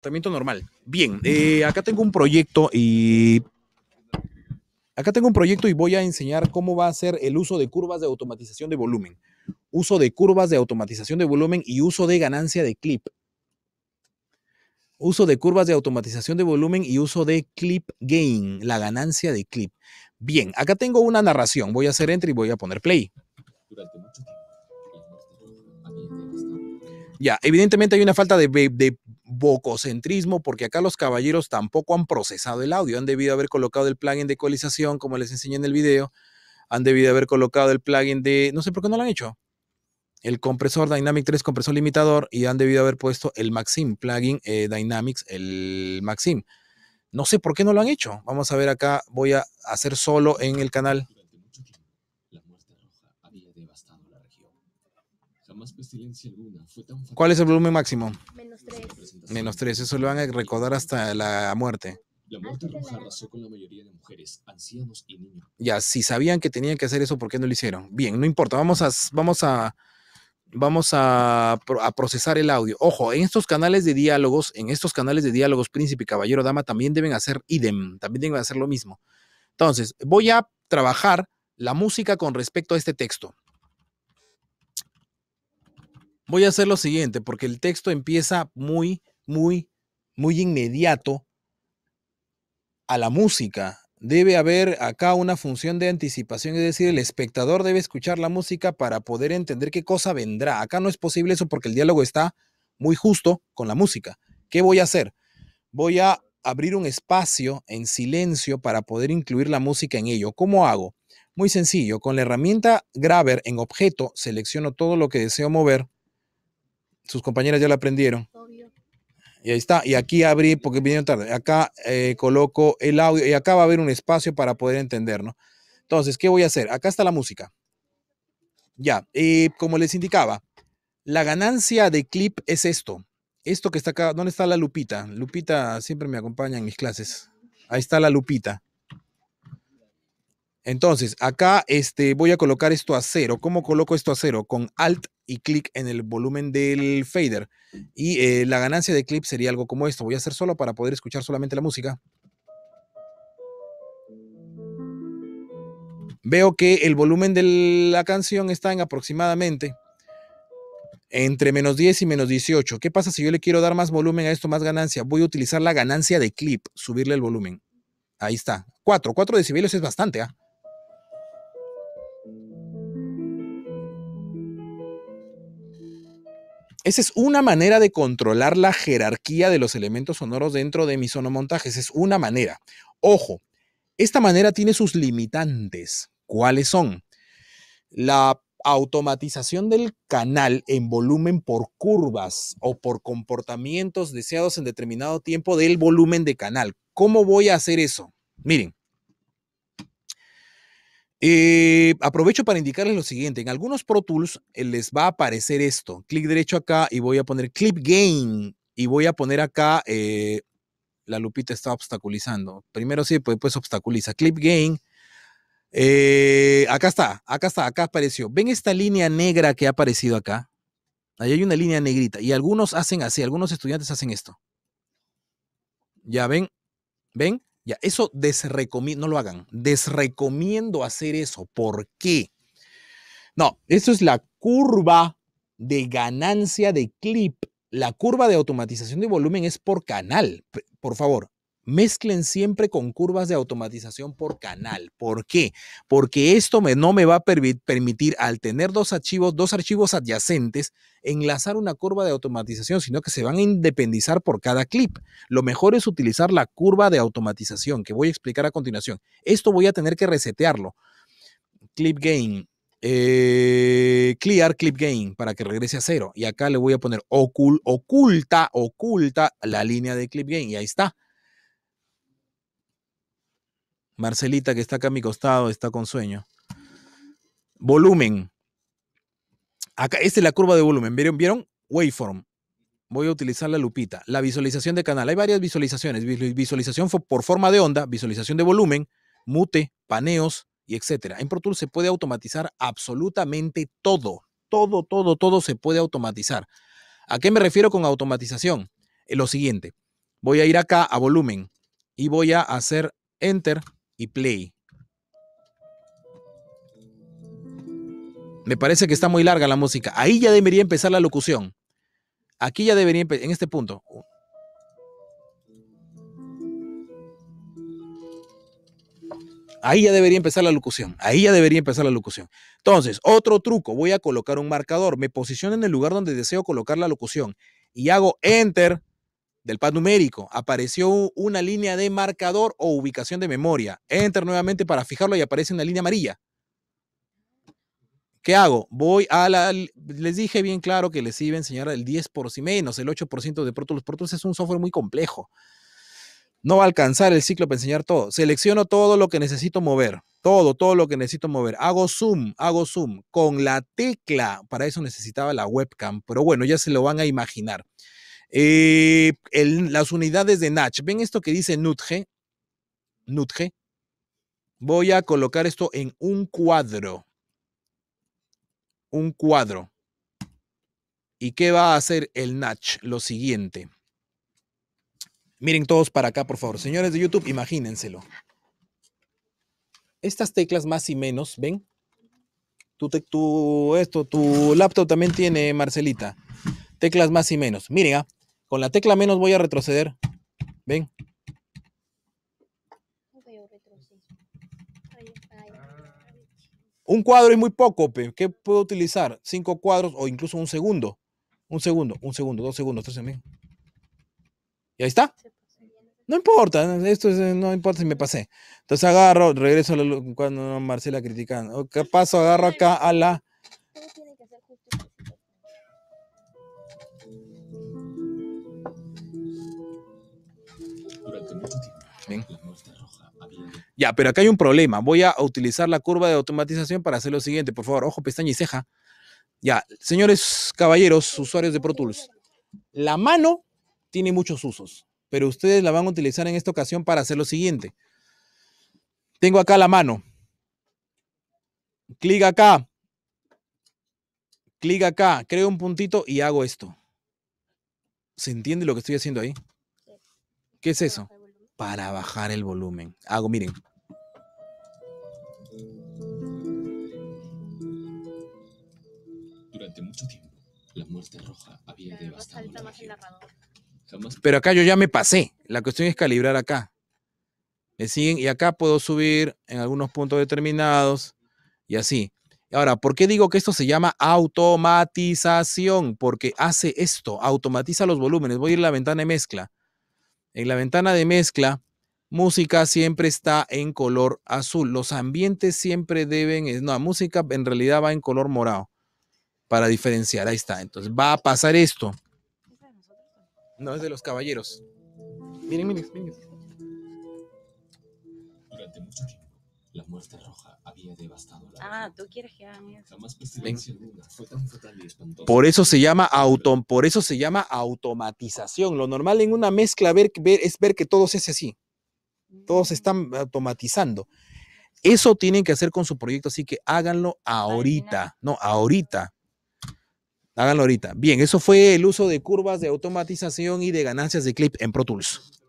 tratamiento normal. Bien, eh, acá tengo un proyecto y. Acá tengo un proyecto y voy a enseñar cómo va a ser el uso de curvas de automatización de volumen. Uso de curvas de automatización de volumen y uso de ganancia de clip. Uso de curvas de automatización de volumen y uso de clip gain, la ganancia de clip. Bien, acá tengo una narración. Voy a hacer enter y voy a poner play. Ya, evidentemente hay una falta de, bococentrismo, porque acá los caballeros tampoco han procesado el audio, han debido haber colocado el plugin de ecualización, como les enseñé en el video, han debido haber colocado el plugin de, no sé por qué no lo han hecho, el compresor Dynamic 3 compresor limitador y han debido haber puesto el Maxim, plugin eh, Dynamics, el Maxim. No sé por qué no lo han hecho. Vamos a ver acá, voy a hacer solo en el canal. ¿Cuál es el volumen máximo? Menos 3. Menos eso lo van a recordar hasta la muerte. La muerte arrasó con la mayoría de mujeres, ancianos y niños. Ya, si sabían que tenían que hacer eso, ¿por qué no lo hicieron? Bien, no importa, vamos a, vamos a, vamos a, a, procesar el audio. Ojo, en estos canales de diálogos, en estos canales de diálogos, príncipe, caballero, dama, también deben hacer idem, también deben hacer lo mismo. Entonces, voy a trabajar la música con respecto a este texto voy a hacer lo siguiente, porque el texto empieza muy, muy, muy inmediato a la música. Debe haber acá una función de anticipación, es decir, el espectador debe escuchar la música para poder entender qué cosa vendrá. Acá no es posible eso porque el diálogo está muy justo con la música. ¿Qué voy a hacer? Voy a abrir un espacio en silencio para poder incluir la música en ello. ¿Cómo hago? Muy sencillo, con la herramienta Grabber en objeto selecciono todo lo que deseo mover sus compañeras ya la aprendieron. Y ahí está. Y aquí abrí, porque vinieron tarde. Acá eh, coloco el audio y acá va a haber un espacio para poder entender, ¿no? Entonces, ¿qué voy a hacer? Acá está la música. Ya, y como les indicaba, la ganancia de clip es esto. Esto que está acá, ¿dónde está la lupita? Lupita siempre me acompaña en mis clases. Ahí está la lupita. Entonces, acá este, voy a colocar esto a cero. ¿Cómo coloco esto a cero? Con Alt y clic en el volumen del fader. Y eh, la ganancia de clip sería algo como esto. Voy a hacer solo para poder escuchar solamente la música. Veo que el volumen de la canción está en aproximadamente entre menos 10 y menos 18. ¿Qué pasa si yo le quiero dar más volumen a esto, más ganancia? Voy a utilizar la ganancia de clip, subirle el volumen. Ahí está. 4, 4 decibelios es bastante. ¿ah? Esa es una manera de controlar la jerarquía de los elementos sonoros dentro de mi sonomontaje. Esa Es una manera. Ojo, esta manera tiene sus limitantes. ¿Cuáles son? La automatización del canal en volumen por curvas o por comportamientos deseados en determinado tiempo del volumen de canal. ¿Cómo voy a hacer eso? Miren, eh, aprovecho para indicarles lo siguiente, en algunos Pro Tools eh, les va a aparecer esto, clic derecho acá y voy a poner Clip Gain y voy a poner acá, eh, la lupita está obstaculizando, primero sí, pues, pues obstaculiza, Clip Gain, acá está, acá está, acá apareció, ven esta línea negra que ha aparecido acá, ahí hay una línea negrita y algunos hacen así, algunos estudiantes hacen esto, ya ven, ven, eso desrecomiendo, no lo hagan, desrecomiendo hacer eso. ¿Por qué? No, eso es la curva de ganancia de clip. La curva de automatización de volumen es por canal. Por favor, mezclen siempre con curvas de automatización por canal. ¿Por qué? Porque esto no me va a permitir, al tener dos archivos, dos archivos adyacentes, enlazar una curva de automatización, sino que se van a independizar por cada clip. Lo mejor es utilizar la curva de automatización, que voy a explicar a continuación. Esto voy a tener que resetearlo. Clip Gain. Eh, clear clip gain para que regrese a cero y acá le voy a poner oculta oculta la línea de clip gain y ahí está Marcelita, que está acá a mi costado, está con sueño. Volumen. Acá, esta es la curva de volumen. ¿Vieron? ¿Vieron? Waveform. Voy a utilizar la lupita. La visualización de canal. Hay varias visualizaciones. Visualización por forma de onda, visualización de volumen, mute, paneos y etcétera. En Pro Tools se puede automatizar absolutamente todo. Todo, todo, todo se puede automatizar. ¿A qué me refiero con automatización? Eh, lo siguiente. Voy a ir acá a volumen y voy a hacer enter y play. Me parece que está muy larga la música. Ahí ya debería empezar la locución. Aquí ya debería empezar, en este punto. Ahí ya debería empezar la locución. Ahí ya debería empezar la locución. Entonces, otro truco. Voy a colocar un marcador. Me posiciono en el lugar donde deseo colocar la locución. Y hago enter del pad numérico apareció una línea de marcador o ubicación de memoria. Enter nuevamente para fijarlo y aparece una línea amarilla. ¿Qué hago? Voy a la... Les dije bien claro que les iba a enseñar el 10% menos, el 8% de protolus, protolus es un software muy complejo. No va a alcanzar el ciclo para enseñar todo. Selecciono todo lo que necesito mover. Todo, todo lo que necesito mover. Hago zoom, hago zoom con la tecla. Para eso necesitaba la webcam, pero bueno, ya se lo van a imaginar. Eh, las unidades de Natch. ¿Ven esto que dice Nutge? Nutge. Voy a colocar esto en un cuadro. Un cuadro. ¿Y qué va a hacer el Natch? Lo siguiente. Miren todos para acá, por favor. Señores de YouTube, imagínenselo. Estas teclas más y menos, ¿ven? Tu, esto, tu laptop también tiene, Marcelita. Teclas más y menos. Miren, ¿ah? Con la tecla menos voy a retroceder. Ven. Un cuadro es muy poco, ¿qué puedo utilizar? Cinco cuadros o incluso un segundo. Un segundo, un segundo, dos segundos, tres Y ahí está. No importa, esto no importa si me pasé. Entonces agarro, regreso a cuando Marcela criticando. Paso, agarro acá a la. Ya, pero acá hay un problema. Voy a utilizar la curva de automatización para hacer lo siguiente. Por favor, ojo, pestaña y ceja. Ya, señores caballeros, usuarios de Pro Tools. La mano tiene muchos usos, pero ustedes la van a utilizar en esta ocasión para hacer lo siguiente. Tengo acá la mano. Clic acá. Clic acá. Creo un puntito y hago esto. ¿Se entiende lo que estoy haciendo ahí? ¿Qué es eso? Para bajar el volumen. Hago, miren. Durante mucho la muerte roja Pero Pero acá yo ya me pasé. La cuestión es calibrar acá. ¿Me siguen? Y acá puedo subir en algunos puntos determinados y así. Ahora, ¿por qué digo que esto se llama automatización? Porque hace esto, automatiza los volúmenes. Voy a ir a la ventana de mezcla. En la ventana de mezcla, música siempre está en color azul. Los ambientes siempre deben, no, música en realidad va en color morado para diferenciar. Ahí está. Entonces va a pasar esto. No es de los caballeros. Miren, miren, miren. Durante mucho tiempo. La muerte roja había devastado la Ah, tú quieres que Por eso se llama por eso se llama automatización. Lo normal en una mezcla ver, es ver que todos es así. Todos están automatizando. Eso tienen que hacer con su proyecto, así que háganlo ahorita. No, ahorita. Háganlo ahorita. Bien, eso fue el uso de curvas de automatización y de ganancias de clip en Pro Tools.